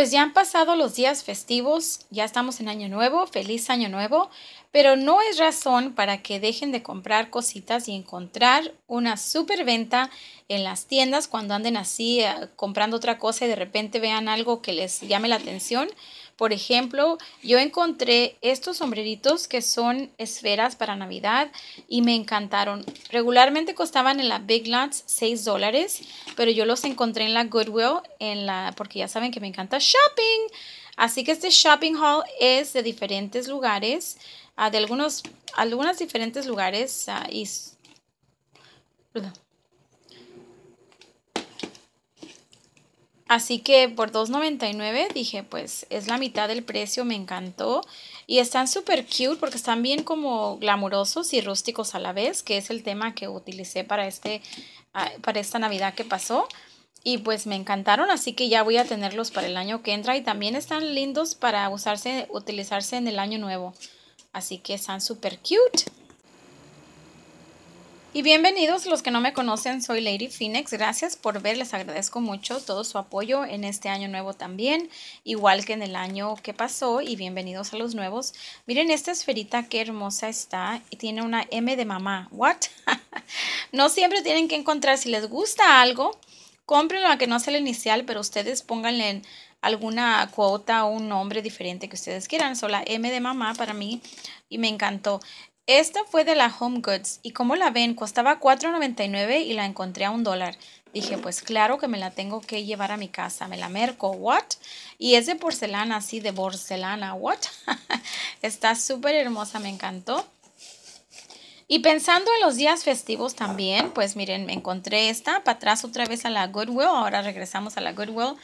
pues ya han pasado los días festivos, ya estamos en Año Nuevo, feliz Año Nuevo, pero no es razón para que dejen de comprar cositas y encontrar una superventa en las tiendas cuando anden así eh, comprando otra cosa y de repente vean algo que les llame la atención por ejemplo, yo encontré estos sombreritos que son esferas para Navidad y me encantaron. Regularmente costaban en la Big Lots 6 dólares, pero yo los encontré en la Goodwill, en la, porque ya saben que me encanta shopping. Así que este shopping haul es de diferentes lugares, ah, de algunos, algunas diferentes lugares ah, Perdón Así que por $2.99 dije, pues es la mitad del precio, me encantó. Y están súper cute porque están bien como glamurosos y rústicos a la vez, que es el tema que utilicé para, este, ah, para esta Navidad que pasó. Y pues me encantaron, así que ya voy a tenerlos para el año que entra. Y también están lindos para usarse, utilizarse en el año nuevo. Así que están súper cute. Y bienvenidos los que no me conocen, soy Lady Phoenix, gracias por ver, les agradezco mucho todo su apoyo en este año nuevo también, igual que en el año que pasó y bienvenidos a los nuevos. Miren esta esferita, qué hermosa está, y tiene una M de mamá, ¿what? no siempre tienen que encontrar, si les gusta algo, cómprenlo a que no sea la inicial, pero ustedes pónganle alguna cuota o un nombre diferente que ustedes quieran. la M de mamá para mí y me encantó. Esta fue de la Home Goods y como la ven, costaba $4.99 y la encontré a un dólar. Dije, pues claro que me la tengo que llevar a mi casa, me la merco, what? Y es de porcelana, así de porcelana, what? Está súper hermosa, me encantó. Y pensando en los días festivos también, pues miren, me encontré esta, para atrás otra vez a la Goodwill, ahora regresamos a la Goodwill.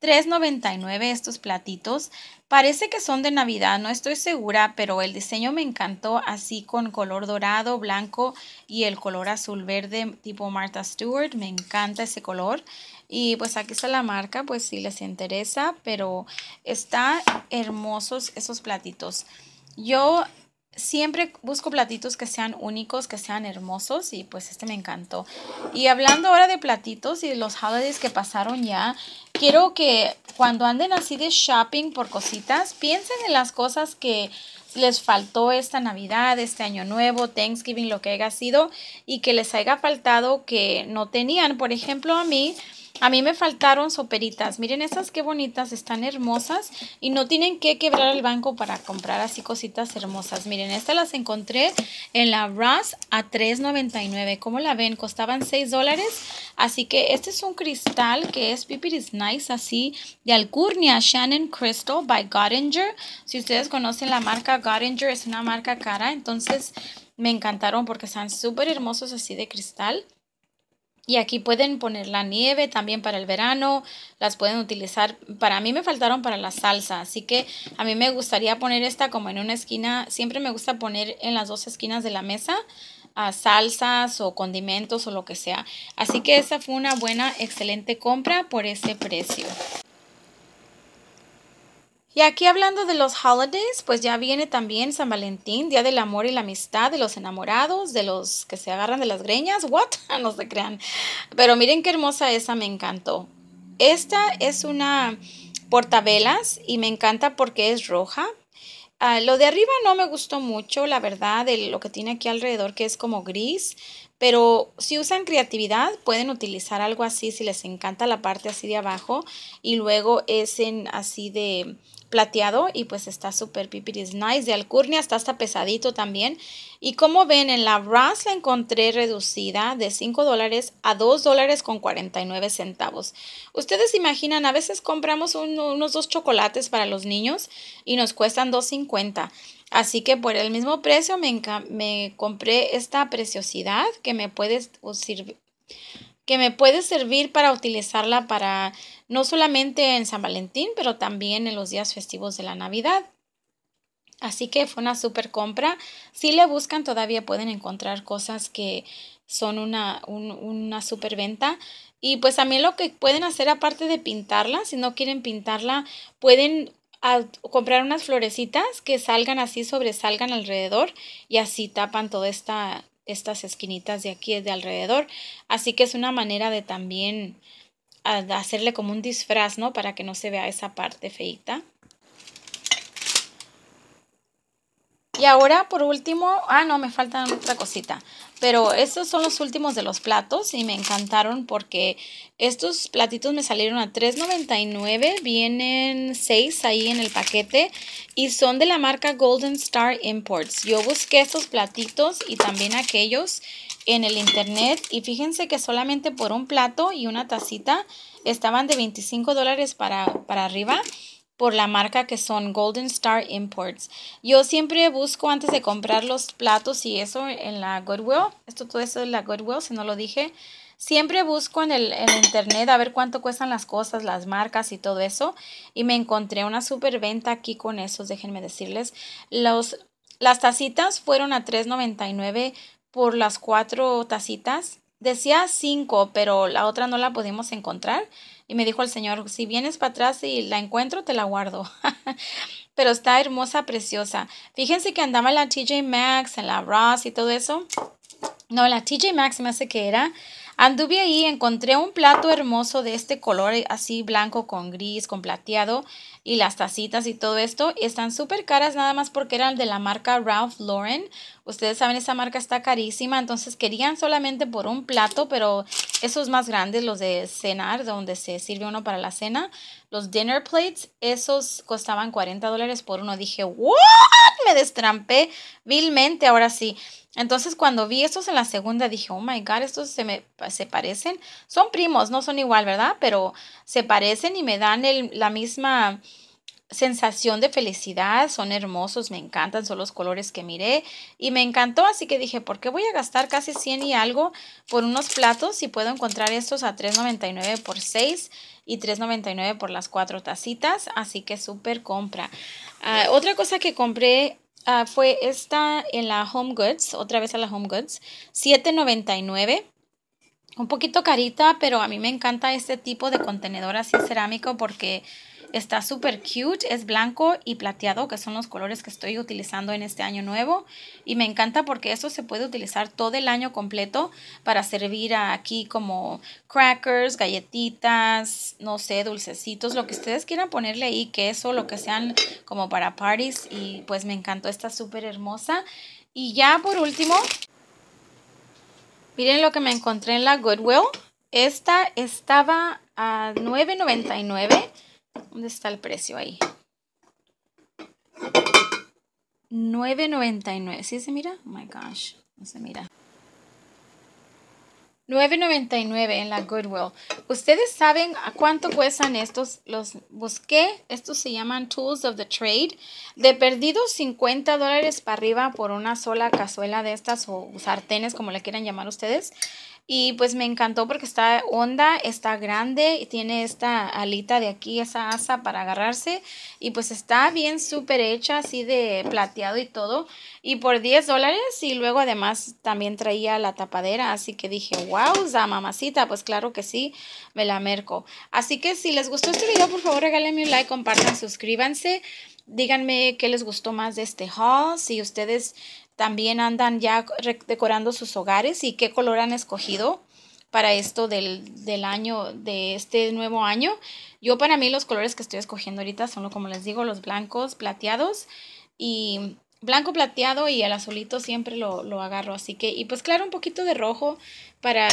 $3.99 estos platitos. Parece que son de Navidad, no estoy segura, pero el diseño me encantó así con color dorado, blanco y el color azul verde tipo Martha Stewart. Me encanta ese color. Y pues aquí está la marca, pues si les interesa, pero están hermosos esos platitos. Yo siempre busco platitos que sean únicos, que sean hermosos y pues este me encantó. Y hablando ahora de platitos y los holidays que pasaron ya, quiero que cuando anden así de shopping por cositas, piensen en las cosas que les faltó esta Navidad, este Año Nuevo, Thanksgiving, lo que haya sido, y que les haya faltado que no tenían. Por ejemplo, a mí a mí me faltaron soperitas. Miren estas qué bonitas, están hermosas y no tienen que quebrar el banco para comprar así cositas hermosas. Miren, estas las encontré en la Ross a $3.99. Como la ven? Costaban $6 dólares. Así que este es un cristal que es is Nice, así de Alcurnia Shannon Crystal by Gottinger. Si ustedes conocen la marca Gottinger, es una marca cara. Entonces me encantaron porque están súper hermosos así de cristal. Y aquí pueden poner la nieve también para el verano, las pueden utilizar. Para mí me faltaron para la salsa, así que a mí me gustaría poner esta como en una esquina. Siempre me gusta poner en las dos esquinas de la mesa a salsas o condimentos o lo que sea. Así que esa fue una buena, excelente compra por ese precio. Y aquí hablando de los holidays, pues ya viene también San Valentín, Día del Amor y la Amistad, de los enamorados, de los que se agarran de las greñas, what? no se crean. Pero miren qué hermosa esa, me encantó. Esta es una portavelas y me encanta porque es roja. Ah, lo de arriba no me gustó mucho, la verdad, de lo que tiene aquí alrededor que es como gris, pero si usan creatividad, pueden utilizar algo así si les encanta la parte así de abajo y luego es en así de plateado y pues está súper pipiris nice. De alcurnia está hasta pesadito también. Y como ven en la Ross la encontré reducida de 5 dólares a 2 dólares con 49 centavos. Ustedes imaginan, a veces compramos unos dos chocolates para los niños y nos cuestan 2.50. Así que por el mismo precio me, compré esta preciosidad que me puede servir que me puede servir para utilizarla para no solamente en San Valentín, pero también en los días festivos de la Navidad. Así que fue una super compra. Si le buscan todavía pueden encontrar cosas que son una, un, una super venta. Y pues también lo que pueden hacer aparte de pintarla, si no quieren pintarla, pueden a comprar unas florecitas que salgan así, sobresalgan alrededor y así tapan todas estas esquinitas de aquí de alrededor. Así que es una manera de también hacerle como un disfraz, ¿no? Para que no se vea esa parte feita. ahora por último, ah no, me faltan otra cosita, pero estos son los últimos de los platos y me encantaron porque estos platitos me salieron a $3.99, vienen 6 ahí en el paquete y son de la marca Golden Star Imports. Yo busqué estos platitos y también aquellos en el internet y fíjense que solamente por un plato y una tacita estaban de $25 para, para arriba por la marca que son Golden Star Imports. Yo siempre busco antes de comprar los platos y eso en la Goodwill. Esto todo eso es la Goodwill, si no lo dije. Siempre busco en el internet a ver cuánto cuestan las cosas, las marcas y todo eso. Y me encontré una super venta aquí con esos, déjenme decirles. Los, las tacitas fueron a $3.99 por las cuatro tacitas Decía cinco, pero la otra no la pudimos encontrar. Y me dijo el Señor, si vienes para atrás y la encuentro, te la guardo. pero está hermosa, preciosa. Fíjense que andaba en la TJ Maxx, en la Ross y todo eso. No, la TJ Maxx me hace que era. Anduve ahí, encontré un plato hermoso de este color, eh, así blanco con gris, con plateado, y las tacitas y todo esto. Están súper caras nada más porque eran de la marca Ralph Lauren. Ustedes saben, esa marca está carísima, entonces querían solamente por un plato, pero esos más grandes, los de cenar, donde se sirve uno para la cena. Los dinner plates, esos costaban 40 dólares por uno. Dije, ¿what? Me destrampé vilmente, ahora sí. Entonces cuando vi estos en la segunda dije, oh my god, estos se me se parecen. Son primos, no son igual, ¿verdad? Pero se parecen y me dan el, la misma sensación de felicidad, son hermosos, me encantan, son los colores que miré y me encantó, así que dije, ¿por qué voy a gastar casi 100 y algo por unos platos si puedo encontrar estos a $3.99 por 6 y $3.99 por las cuatro tacitas? Así que súper compra. Ah, otra cosa que compré ah, fue esta en la Home Goods, otra vez a la Home Goods, $7.99. Un poquito carita, pero a mí me encanta este tipo de contenedor así cerámico porque Está súper cute, es blanco y plateado, que son los colores que estoy utilizando en este año nuevo. Y me encanta porque eso se puede utilizar todo el año completo para servir aquí como crackers, galletitas, no sé, dulcecitos, lo que ustedes quieran ponerle ahí, queso, lo que sean como para parties. Y pues me encantó, está súper hermosa. Y ya por último, miren lo que me encontré en la Goodwill. Esta estaba a $9.99 ¿Dónde está el precio ahí? 9.99. ¿Sí se mira? Oh my gosh, no se mira. 9.99 en la Goodwill. Ustedes saben a cuánto cuestan estos. Los busqué. Estos se llaman Tools of the Trade. De perdidos 50 dólares para arriba por una sola cazuela de estas o sartenes, como le quieran llamar ustedes. Y pues me encantó porque está honda, está grande y tiene esta alita de aquí, esa asa para agarrarse. Y pues está bien súper hecha, así de plateado y todo. Y por 10 dólares y luego además también traía la tapadera. Así que dije, wow, esa mamacita, pues claro que sí, me la merco. Así que si les gustó este video, por favor regálenme un like, compartan, suscríbanse díganme qué les gustó más de este haul, si ustedes también andan ya decorando sus hogares y qué color han escogido para esto del, año, de este nuevo año. Yo para mí los colores que estoy escogiendo ahorita son, como les digo, los blancos, plateados y blanco plateado y el azulito siempre lo, agarro. Así que, y pues claro, un poquito de rojo para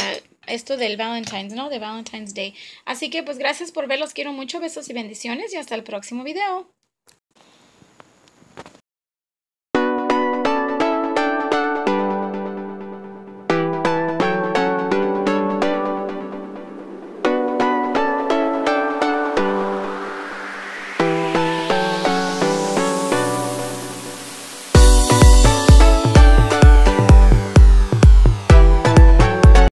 esto del Valentine's, ¿no? De Valentine's Day. Así que pues gracias por verlos, quiero mucho, besos y bendiciones y hasta el próximo video.